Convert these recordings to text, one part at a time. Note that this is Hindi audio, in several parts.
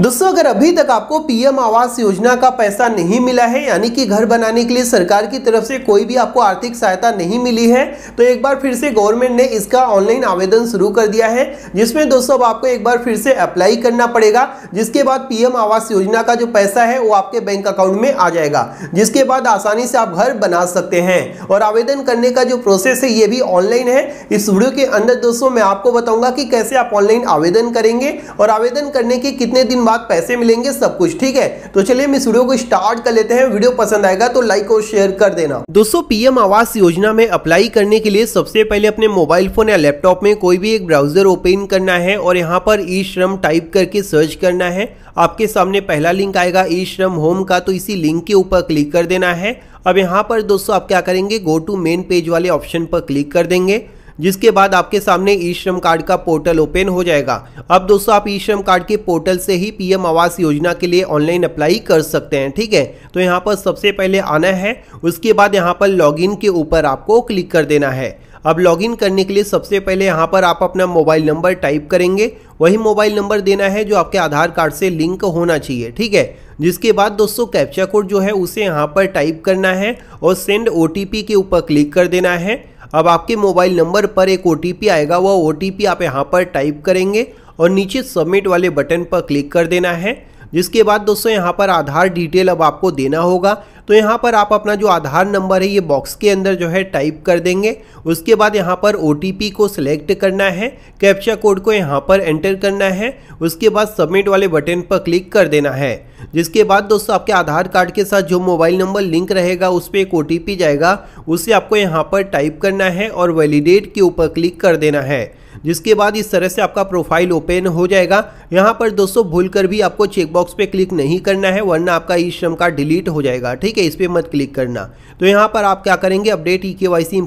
दोस्तों अगर अभी तक आपको पीएम आवास योजना का पैसा नहीं मिला है यानी कि घर बनाने के लिए सरकार की तरफ से कोई भी आपको आर्थिक सहायता नहीं मिली है तो एक बार फिर से गवर्नमेंट ने इसका ऑनलाइन आवेदन शुरू कर दिया है जिसमें दोस्तों अब आपको एक बार फिर से अप्लाई करना पड़ेगा जिसके बाद पीएम आवास योजना का जो पैसा है वो आपके बैंक अकाउंट में आ जाएगा जिसके बाद आसानी से आप घर बना सकते हैं और आवेदन करने का जो प्रोसेस है ये भी ऑनलाइन है इस वीडियो के अंदर दोस्तों मैं आपको बताऊंगा कि कैसे आप ऑनलाइन आवेदन करेंगे और आवेदन करने के कितने दिन बाद पैसे मिलेंगे सब कुछ ठीक है तो चलिए हम इस वीडियो को स्टार्ट कर लेते हैं वीडियो पसंद आएगा तो लाइक और शेयर कर देना दोस्तों पीएम आवास योजना में अप्लाई करने के लिए सबसे पहले अपने मोबाइल फोन या लैपटॉप में कोई भी एक ब्राउजर ओपन करना है और यहाँ पर ई श्रम टाइप करके सर्च करना है आपके सामने पहला लिंक आएगा ई श्रम होम का तो इसी लिंक के ऊपर क्लिक कर देना है अब यहाँ पर दोस्तों आप क्या करेंगे गो टू मेन पेज वाले ऑप्शन पर क्लिक कर देंगे जिसके बाद आपके सामने ई श्रम कार्ड का पोर्टल ओपन हो जाएगा अब दोस्तों आप ई श्रम कार्ड के पोर्टल से ही पीएम आवास योजना के लिए ऑनलाइन अप्लाई कर सकते हैं ठीक है तो यहाँ पर सबसे पहले आना है उसके बाद यहाँ पर लॉगिन के ऊपर आपको क्लिक कर देना है अब लॉगिन करने के लिए सबसे पहले यहाँ पर आप अपना मोबाइल नंबर टाइप करेंगे वही मोबाइल नंबर देना है जो आपके आधार कार्ड से लिंक होना चाहिए ठीक है जिसके बाद दोस्तों कैप्चा कोड जो है उसे यहाँ पर टाइप करना है और सेंड ओ के ऊपर क्लिक कर देना है अब आपके मोबाइल नंबर पर एक ओ आएगा वह ओ आप यहाँ पर टाइप करेंगे और नीचे सबमिट वाले बटन पर क्लिक कर देना है जिसके बाद दोस्तों यहाँ पर आधार डिटेल अब आपको देना होगा तो यहाँ पर आप अपना जो आधार नंबर है ये बॉक्स के अंदर जो है टाइप कर देंगे उसके बाद यहाँ पर ओ को सिलेक्ट करना है कैप्चा कोड को यहाँ पर एंटर करना है उसके बाद सबमिट वाले बटन पर क्लिक कर देना है जिसके बाद दोस्तों आपके आधार कार्ड के साथ जो मोबाइल नंबर लिंक रहेगा उस पर एक ओ जाएगा उसे आपको यहाँ पर टाइप करना है और वैलिडेट के ऊपर क्लिक कर देना है जिसके बाद इस तरह से आपका प्रोफाइल ओपन हो जाएगा यहाँ पर दोस्तों भूलकर भी आपको चेकबॉक्स पे क्लिक नहीं करना है वरना आपका ई श्रम कार्ड डिलीट हो जाएगा ठीक है इस पर मत क्लिक करना तो यहाँ पर आप क्या करेंगे अपडेट ई के वाई सी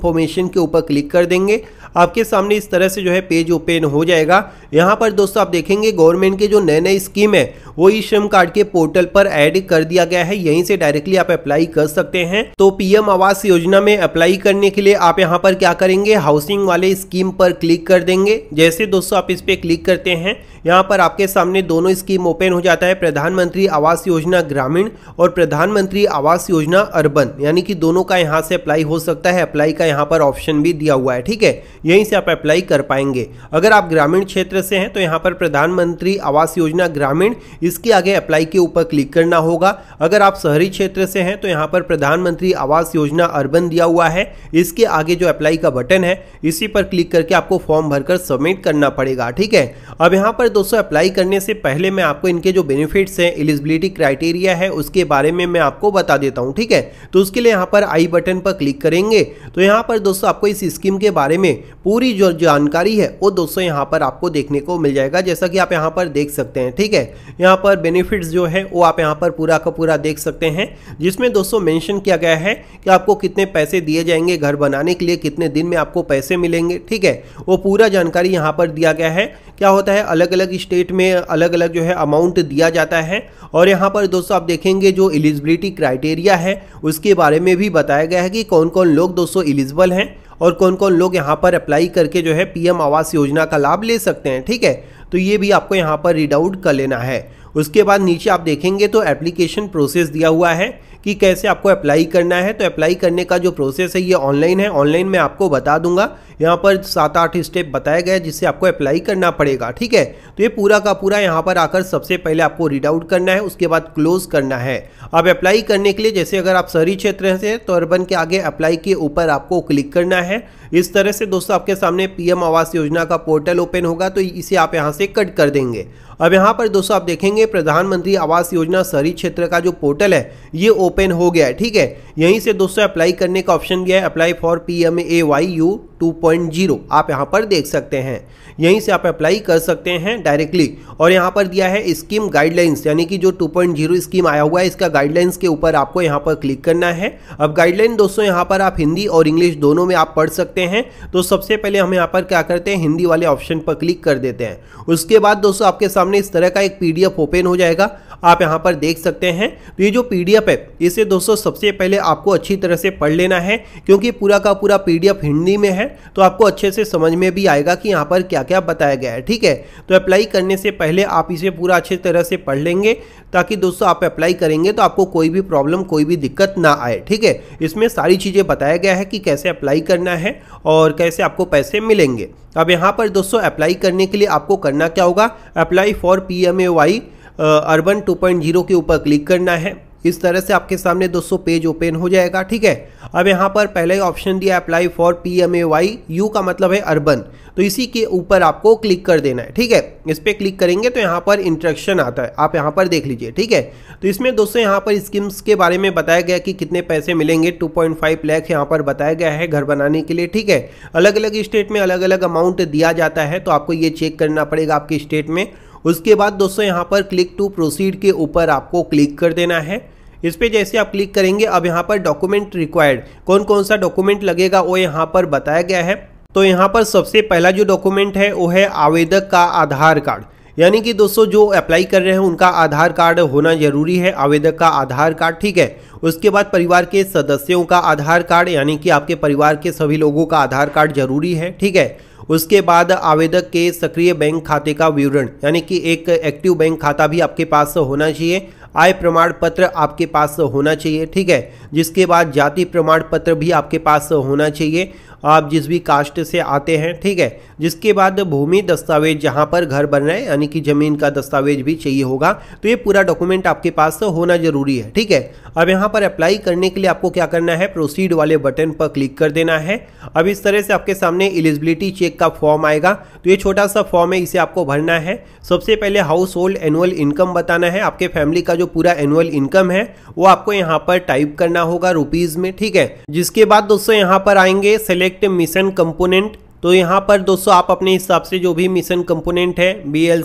के ऊपर क्लिक कर देंगे आपके सामने इस तरह से जो है पेज ओपन हो जाएगा यहाँ पर दोस्तों आप देखेंगे गवर्नमेंट के जो नए नए स्कीम है वो ई श्रम कार्ड के पोर्टल पर ऐड कर दिया गया है यहीं से डायरेक्टली आप अप्लाई कर सकते हैं तो पीएम आवास योजना में अप्लाई करने के लिए आप यहाँ पर क्या करेंगे हाउसिंग वाले स्कीम पर क्लिक कर देंगे देंगे जैसे दोस्तों आप इस पर क्लिक करते हैं यहाँ पर आपके सामने दोनों स्कीम ओपन हो जाता है प्रधानमंत्री आवास योजना ग्रामीण और प्रधानमंत्री आवास योजना अर्बन यानी कि दोनों का यहाँ से अप्लाई हो सकता है अप्लाई का यहाँ पर ऑप्शन भी दिया हुआ है ठीक है यहीं से आप अप्लाई कर पाएंगे अगर आप ग्रामीण क्षेत्र से हैं तो यहाँ पर प्रधानमंत्री आवास योजना ग्रामीण इसके आगे अप्लाई के ऊपर क्लिक करना होगा अगर आप शहरी क्षेत्र से हैं तो यहाँ पर प्रधानमंत्री आवास योजना अर्बन दिया हुआ है इसके आगे जो अप्लाई का बटन है इसी पर क्लिक करके आपको फॉर्म भरकर जाकर सबमिट करना पड़ेगा ठीक है अब यहाँ पर दोस्तों अप्लाई करने से पहले मैं आपको इनके जो बेनिफिट्स हैं एलिजिबिलिटी क्राइटेरिया है उसके बारे में मैं आपको बता देता हूँ ठीक है तो उसके लिए यहाँ पर आई बटन पर क्लिक करेंगे तो यहाँ पर दोस्तों आपको इस स्कीम के बारे में पूरी जो जानकारी है वो दोस्तों यहाँ पर आपको देखने को मिल जाएगा जैसा कि आप यहाँ पर देख सकते हैं ठीक है यहाँ पर बेनिफिट्स जो है वो आप यहाँ पर पूरा का पूरा देख सकते हैं जिसमें दोस्तों मैंशन किया गया है कि आपको कितने पैसे दिए जाएंगे घर बनाने के लिए कितने दिन में आपको पैसे मिलेंगे ठीक है वो पूरा जानकारी यहाँ पर दिया गया है क्या होता है अलग अलग स्टेट में अलग अलग जो है अमाउंट दिया जाता है और यहाँ पर दोस्तों आप देखेंगे जो एलिजिबिलिटी क्राइटेरिया है उसके बारे में भी बताया गया है कि कौन कौन लोग दोस्तों एलिजिबल हैं और कौन कौन लोग यहाँ पर अप्लाई करके जो है पीएम आवास योजना का लाभ ले सकते हैं ठीक है तो ये भी आपको यहाँ पर रीड आउट कर लेना है उसके बाद नीचे आप देखेंगे तो एप्लीकेशन प्रोसेस दिया हुआ है कि कैसे आपको अप्लाई करना है तो अप्लाई करने का जो प्रोसेस है ये ऑनलाइन है ऑनलाइन मैं आपको बता दूंगा यहाँ पर सात आठ स्टेप बताए गए जिससे आपको अप्लाई करना पड़ेगा ठीक है तो ये पूरा का पूरा यहाँ पर आकर सबसे पहले आपको रीड आउट करना है उसके बाद क्लोज करना है अब अप्लाई करने के लिए जैसे अगर आप शहरी क्षेत्र से तो अर्बन के आगे अप्लाई के ऊपर आपको क्लिक करना है इस तरह से दोस्तों आपके सामने पीएम आवास योजना का पोर्टल ओपन होगा तो इसे आप यहाँ से कट कर देंगे अब यहाँ पर दोस्तों आप देखेंगे प्रधानमंत्री आवास योजना शहरी क्षेत्र का जो पोर्टल है ये ओपन हो गया है ठीक है यहीं से दोस्तों अप्लाई करने का ऑप्शन दिया है apply for P M A Y U two point zero आप यहाँ पर देख सकते हैं यहीं से आप अप्लाई कर सकते हैं डायरेक्टली और यहाँ पर दिया है स्कीम गाइडलाइंस यानी कि जो 2.0 स्कीम आया हुआ है इसका गाइडलाइंस के ऊपर आपको यहाँ पर क्लिक करना है अब गाइडलाइन दोस्तों यहाँ पर आप हिंदी और इंग्लिश दोनों में आप पढ़ सकते हैं तो सबसे पहले हम यहाँ पर क्या करते हैं हिंदी वाले ऑप्शन पर क्लिक कर देते हैं उसके बाद दोस्तों आपके सामने इस तरह का एक पीडीएफ ओपन हो जाएगा आप यहाँ पर देख सकते हैं तो ये जो पी है इसे दोस्तों सबसे पहले आपको अच्छी तरह से पढ़ लेना है क्योंकि पूरा का पूरा पी हिंदी में है तो आपको अच्छे से समझ में भी आएगा कि यहाँ पर क्या क्या बताया गया है ठीक है तो अप्लाई करने से पहले आप इसे पूरा अच्छी तरह से पढ़ लेंगे ताकि दोस्तों आप अप्लाई करेंगे तो आपको कोई भी प्रॉब्लम कोई भी दिक्कत ना आए ठीक है इसमें सारी चीज़ें बताया गया है कि कैसे अप्लाई करना है और कैसे आपको पैसे मिलेंगे अब यहाँ पर दोस्तों अप्लाई करने के लिए आपको करना क्या होगा apply for P M A Y urban 2.0 के ऊपर क्लिक करना है इस तरह से आपके सामने सौ पेज ओपन हो जाएगा ठीक है अब यहाँ पर पहले ऑप्शन दिया apply for P M A Y U का मतलब है अर्बन तो इसी के ऊपर आपको क्लिक कर देना है ठीक है इस पर क्लिक करेंगे तो यहाँ पर इंट्रक्शन आता है आप यहाँ पर देख लीजिए ठीक है तो इसमें दोस्तों यहाँ पर स्कीम्स के बारे में बताया गया कि कितने पैसे मिलेंगे 2.5 पॉइंट लाख यहाँ पर बताया गया है घर बनाने के लिए ठीक है अलग अलग स्टेट में अलग अलग अमाउंट दिया जाता है तो आपको ये चेक करना पड़ेगा आपके स्टेट में उसके बाद दोस्तों यहाँ पर क्लिक टू प्रोसीड के ऊपर आपको क्लिक कर देना है इस पर जैसे आप क्लिक करेंगे अब यहाँ पर डॉक्यूमेंट रिक्वायर्ड कौन कौन सा डॉक्यूमेंट लगेगा वो यहाँ पर बताया गया है तो यहाँ पर सबसे पहला जो डॉक्यूमेंट है वो है आवेदक का आधार कार्ड यानी कि दोस्तों जो अप्लाई कर रहे हैं उनका आधार कार्ड होना जरूरी है आवेदक का आधार कार्ड ठीक है उसके बाद परिवार के सदस्यों का आधार कार्ड यानी कि आपके परिवार के सभी लोगों का आधार कार्ड जरूरी है ठीक है उसके बाद आवेदक के सक्रिय बैंक खाते का विवरण यानी कि एक एक्टिव बैंक खाता भी आपके पास होना चाहिए आय प्रमाण पत्र आपके पास होना चाहिए ठीक है जिसके बाद जाति प्रमाण पत्र भी आपके पास होना चाहिए आप जिस भी कास्ट से आते हैं ठीक है जिसके बाद भूमि दस्तावेज जहाँ पर घर बन रहे हैं यानी कि ज़मीन का दस्तावेज भी चाहिए होगा तो ये पूरा डॉक्यूमेंट आपके पास होना ज़रूरी है ठीक है अब यहाँ पर अप्लाई करने के लिए आपको क्या करना है प्रोसीड वाले बटन पर क्लिक कर देना है अब इस तरह से आपके सामने एलिजिबिलिटी चेक का फॉर्म आएगा तो ये छोटा सा फॉर्म है इसे आपको भरना है सबसे पहले हाउस होल्ड एनुअल इनकम बताना है आपके फैमिली का जो जो पूरा एनुअल इनकम है वो आपको यहाँ पर टाइप करना होगा रुपीज़ में ठीक है जिसके बाद दोस्तों यहाँ पर आएंगे सेलेक्ट मिशन कंपोनेंट तो यहाँ पर दोस्तों आप अपने हिसाब से जो भी मिशन कंपोनेंट है बी एल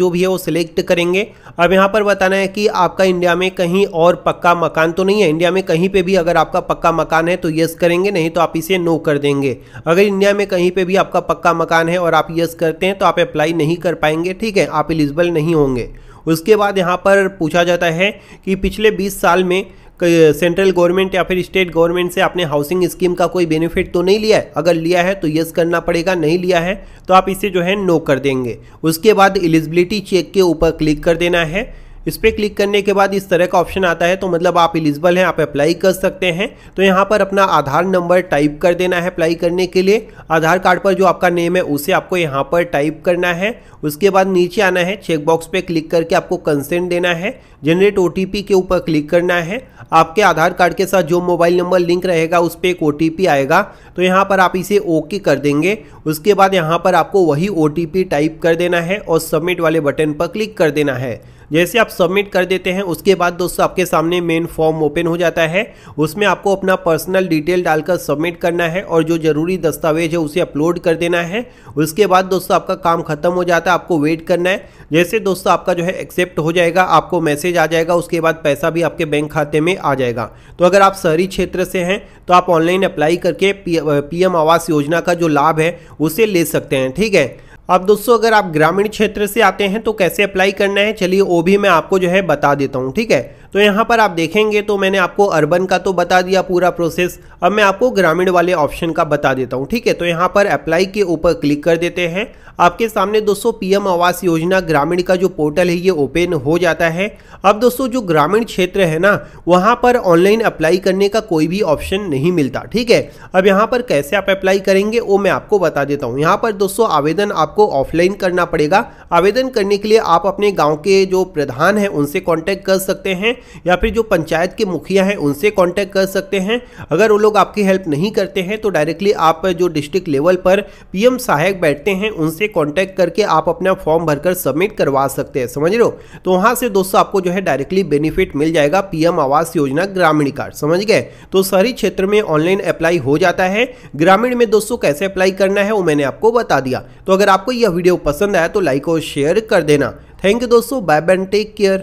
जो भी है वो सिलेक्ट करेंगे अब यहाँ पर बताना है कि आपका इंडिया में कहीं और पक्का मकान तो नहीं है इंडिया में कहीं पे भी अगर आपका पक्का मकान है तो यस करेंगे नहीं तो आप इसे नो कर देंगे अगर इंडिया में कहीं पे भी आपका पक्का मकान है और आप यस करते हैं तो आप अप्लाई नहीं कर पाएंगे ठीक है आप एलिजिबल नहीं होंगे उसके बाद यहाँ पर पूछा जाता है कि पिछले 20 साल में सेंट्रल गवर्नमेंट या फिर स्टेट गवर्नमेंट से आपने हाउसिंग स्कीम का कोई बेनिफिट तो नहीं लिया है अगर लिया है तो यस करना पड़ेगा नहीं लिया है तो आप इसे जो है नो कर देंगे उसके बाद एलिजिबिलिटी चेक के ऊपर क्लिक कर देना है इस पर क्लिक करने के बाद इस तरह का ऑप्शन आता है तो मतलब आप एलिजिबल हैं आप अप्लाई कर सकते हैं तो यहाँ पर अपना आधार नंबर टाइप कर देना है अप्लाई करने के लिए आधार कार्ड पर जो आपका नेम है उसे आपको यहाँ पर टाइप करना है उसके बाद नीचे आना है चेकबॉक्स पर क्लिक करके आपको कंसेंट देना है जनरेट ओ के ऊपर क्लिक करना है आपके आधार कार्ड के साथ जो मोबाइल नंबर लिंक रहेगा उस पर एक ओ आएगा तो यहाँ पर आप इसे ओके कर देंगे उसके बाद यहाँ पर आपको वही ओ टाइप कर देना है और सबमिट वाले बटन पर क्लिक कर देना है जैसे आप सबमिट कर देते हैं उसके बाद दोस्तों आपके सामने मेन फॉर्म ओपन हो जाता है उसमें आपको अपना पर्सनल डिटेल डालकर सबमिट करना है और जो ज़रूरी दस्तावेज है उसे अपलोड कर देना है उसके बाद दोस्तों आपका काम खत्म हो जाता है आपको वेट करना है जैसे दोस्तों आपका जो है एक्सेप्ट हो जाएगा आपको मैसेज आ जाएगा उसके बाद पैसा भी आपके बैंक खाते में आ जाएगा तो अगर आप शहरी क्षेत्र से हैं तो आप ऑनलाइन अप्लाई करके पीएम आवास योजना का जो लाभ है उसे ले सकते हैं ठीक है अब दोस्तों अगर आप ग्रामीण क्षेत्र से आते हैं तो कैसे अप्लाई करना है चलिए वो भी मैं आपको जो है बता देता हूँ ठीक है तो यहाँ पर आप देखेंगे तो मैंने आपको अर्बन का तो बता दिया पूरा प्रोसेस अब मैं आपको ग्रामीण वाले ऑप्शन का बता देता हूँ ठीक है तो यहाँ पर अप्लाई के ऊपर क्लिक कर देते हैं आपके सामने दोस्तों पीएम आवास योजना ग्रामीण का जो पोर्टल है ये ओपन हो जाता है अब दोस्तों जो ग्रामीण क्षेत्र है ना वहाँ पर ऑनलाइन अप्लाई करने का कोई भी ऑप्शन नहीं मिलता ठीक है अब यहाँ पर कैसे आप अप्लाई करेंगे वो मैं आपको बता देता हूँ यहाँ पर दोस्तों आवेदन आपको ऑफलाइन करना पड़ेगा आवेदन करने के लिए आप अपने गाँव के जो प्रधान हैं उनसे कॉन्टैक्ट कर सकते हैं या फिर जो पंचायत के मुखिया हैं उनसे कांटेक्ट कर सकते हैं अगर वो लोग आपकी हेल्प नहीं करते हैं तो डायरेक्टली आप जो डिस्ट्रिक्ट लेवल पर पीएम सहायक बैठते हैं उनसे कांटेक्ट करके आप अपना फॉर्म भरकर सबमिट करवा सकते हैं समझ रहे हो तो वहाँ से दोस्तों आपको जो है डायरेक्टली बेनिफिट मिल जाएगा पीएम आवास योजना ग्रामीण कार्ड समझ गए तो शहरी क्षेत्र में ऑनलाइन अप्लाई हो जाता है ग्रामीण में दोस्तों कैसे अप्लाई करना है वो मैंने आपको बता दिया तो अगर आपको यह वीडियो पसंद आया तो लाइक और शेयर कर देना थैंक यू दोस्तों बाय बाय टेक केयर